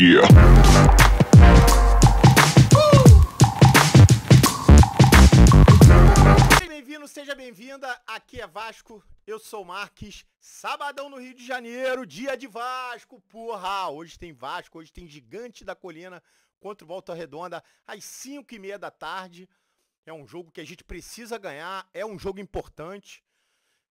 Yeah. seja bem-vinda. Aqui é Vasco, eu sou Marques. Sabadão no Rio de Janeiro, dia de Vasco, porra! Hoje tem Vasco, hoje tem Gigante da Colina contra o Volta Redonda às 5 e meia da tarde. É um jogo que a gente precisa ganhar, é um jogo importante.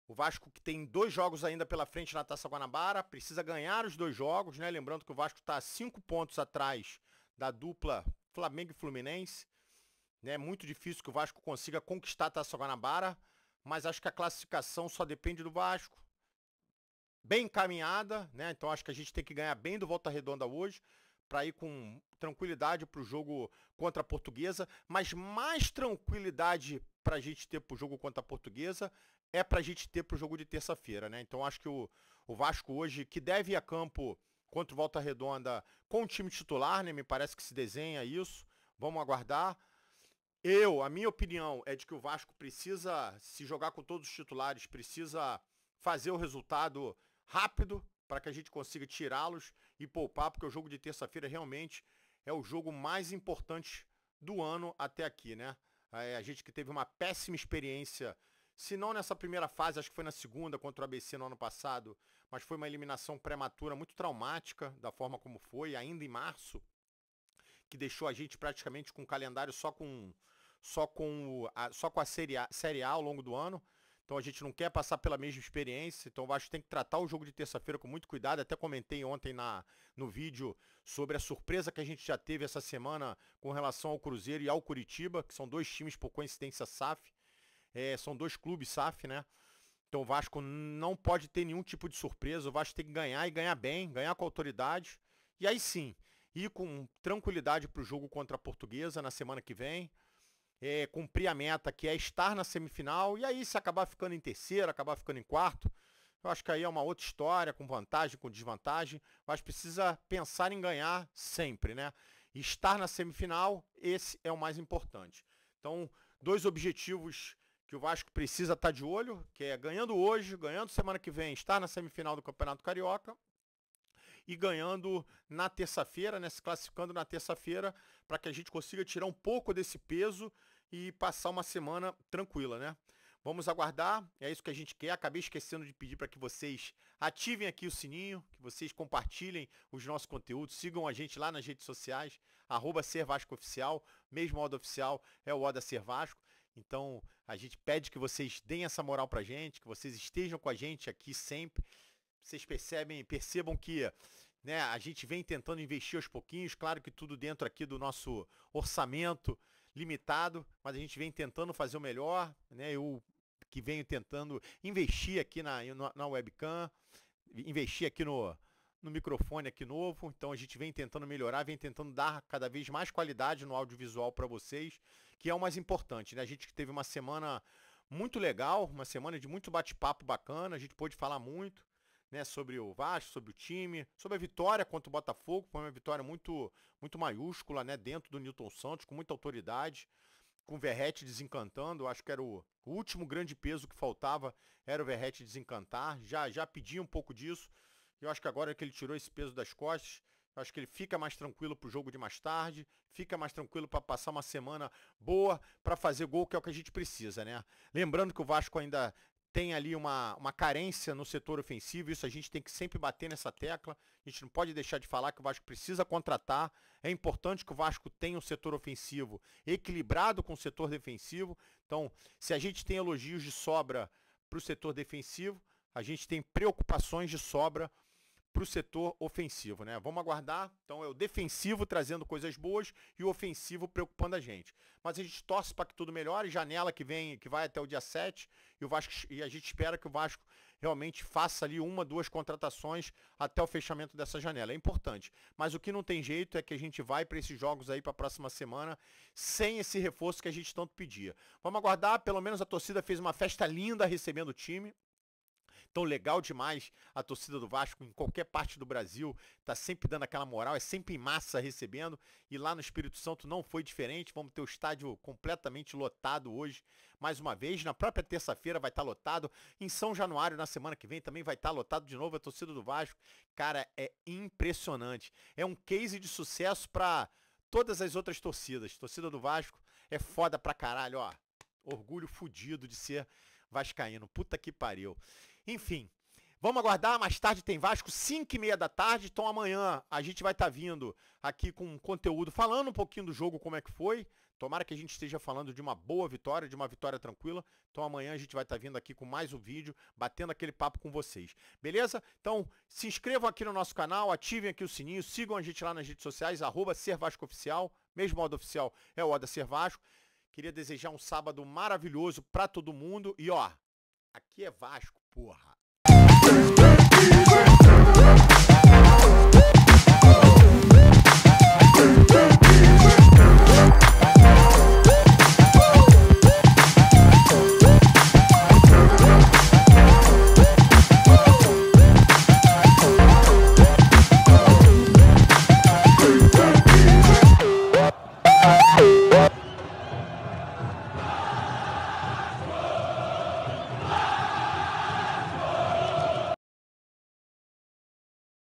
O Vasco que tem dois jogos ainda pela frente na Taça Guanabara, precisa ganhar os dois jogos, né? Lembrando que o Vasco está cinco pontos atrás da dupla Flamengo e Fluminense. É muito difícil que o Vasco consiga conquistar a Taça Guanabara, mas acho que a classificação só depende do Vasco. Bem encaminhada, né? Então acho que a gente tem que ganhar bem do Volta Redonda hoje para ir com tranquilidade para o jogo contra a Portuguesa, mas mais tranquilidade para a gente ter para o jogo contra a Portuguesa é para a gente ter para o jogo de terça-feira, né? Então acho que o, o Vasco hoje, que deve ir a campo contra o Volta Redonda com o time titular, né? Me parece que se desenha isso. Vamos aguardar. Eu, a minha opinião é de que o Vasco precisa se jogar com todos os titulares, precisa fazer o resultado rápido para que a gente consiga tirá-los e poupar, porque o jogo de terça-feira realmente é o jogo mais importante do ano até aqui, né? É, a gente que teve uma péssima experiência se não nessa primeira fase, acho que foi na segunda contra o ABC no ano passado, mas foi uma eliminação prematura muito traumática, da forma como foi, ainda em março, que deixou a gente praticamente com o calendário só com só com o, a, só com a série a, série a ao longo do ano. Então a gente não quer passar pela mesma experiência, então acho que tem que tratar o jogo de terça-feira com muito cuidado. Até comentei ontem na, no vídeo sobre a surpresa que a gente já teve essa semana com relação ao Cruzeiro e ao Curitiba, que são dois times por coincidência SAF. É, são dois clubes, SAF, né? Então o Vasco não pode ter nenhum tipo de surpresa. O Vasco tem que ganhar e ganhar bem, ganhar com autoridade. E aí sim, ir com tranquilidade para o jogo contra a Portuguesa na semana que vem. É, cumprir a meta que é estar na semifinal. E aí se acabar ficando em terceiro, acabar ficando em quarto. Eu acho que aí é uma outra história, com vantagem, com desvantagem, mas precisa pensar em ganhar sempre, né? Estar na semifinal, esse é o mais importante. Então, dois objetivos que o Vasco precisa estar tá de olho, que é ganhando hoje, ganhando semana que vem, estar na semifinal do Campeonato Carioca e ganhando na terça-feira, né, se classificando na terça-feira, para que a gente consiga tirar um pouco desse peso e passar uma semana tranquila, né? Vamos aguardar, é isso que a gente quer. Acabei esquecendo de pedir para que vocês ativem aqui o sininho, que vocês compartilhem os nossos conteúdos, sigam a gente lá nas redes sociais, arroba mesmo Oficial, mesmo Oda Oficial é o Oda Servasco. Então, a gente pede que vocês deem essa moral pra gente, que vocês estejam com a gente aqui sempre. Vocês percebem, percebam que né, a gente vem tentando investir aos pouquinhos, claro que tudo dentro aqui do nosso orçamento limitado, mas a gente vem tentando fazer o melhor, né? Eu que venho tentando investir aqui na, na webcam, investir aqui no, no microfone aqui novo. Então a gente vem tentando melhorar, vem tentando dar cada vez mais qualidade no audiovisual para vocês, que é o mais importante. Né? A gente teve uma semana muito legal, uma semana de muito bate-papo bacana, a gente pôde falar muito. Né, sobre o Vasco, sobre o time, sobre a vitória contra o Botafogo, foi uma vitória muito muito maiúscula, né, dentro do Newton Santos, com muita autoridade, com o Verrete desencantando, acho que era o, último grande peso que faltava, era o Verrete desencantar, já já pedi um pouco disso, eu acho que agora que ele tirou esse peso das costas, eu acho que ele fica mais tranquilo para o jogo de mais tarde, fica mais tranquilo para passar uma semana boa para fazer gol, que é o que a gente precisa, né? Lembrando que o Vasco ainda tem ali uma, uma carência no setor ofensivo, isso a gente tem que sempre bater nessa tecla. A gente não pode deixar de falar que o Vasco precisa contratar. É importante que o Vasco tenha um setor ofensivo equilibrado com o setor defensivo. Então, se a gente tem elogios de sobra para o setor defensivo, a gente tem preocupações de sobra para o setor ofensivo, né? Vamos aguardar. Então é o defensivo trazendo coisas boas e o ofensivo preocupando a gente. Mas a gente torce para que tudo melhore, janela que vem, que vai até o dia 7, e o Vasco e a gente espera que o Vasco realmente faça ali uma, duas contratações até o fechamento dessa janela. É importante. Mas o que não tem jeito é que a gente vai para esses jogos aí para a próxima semana sem esse reforço que a gente tanto pedia. Vamos aguardar, pelo menos a torcida fez uma festa linda recebendo o time, então, legal demais a torcida do Vasco em qualquer parte do Brasil, tá sempre dando aquela moral, é sempre em massa recebendo. E lá no Espírito Santo não foi diferente. Vamos ter o estádio completamente lotado hoje, mais uma vez. Na própria terça-feira vai estar tá lotado. Em São Januário, na semana que vem, também vai estar tá lotado de novo a torcida do Vasco. Cara, é impressionante. É um case de sucesso para todas as outras torcidas. Torcida do Vasco é foda pra caralho, ó. Orgulho fudido de ser vascaíno. Puta que pariu. Enfim, vamos aguardar. Mais tarde tem Vasco, 5 e meia da tarde. Então amanhã a gente vai estar tá vindo aqui com um conteúdo, falando um pouquinho do jogo, como é que foi. Tomara que a gente esteja falando de uma boa vitória, de uma vitória tranquila. Então amanhã a gente vai estar tá vindo aqui com mais um vídeo, batendo aquele papo com vocês. Beleza? Então se inscrevam aqui no nosso canal, ativem aqui o sininho, sigam a gente lá nas redes sociais, arroba Ser Vasco Oficial, mesmo modo oficial é o Oda Ser Vasco. Queria desejar um sábado maravilhoso para todo mundo e ó, Aqui é Vasco, porra.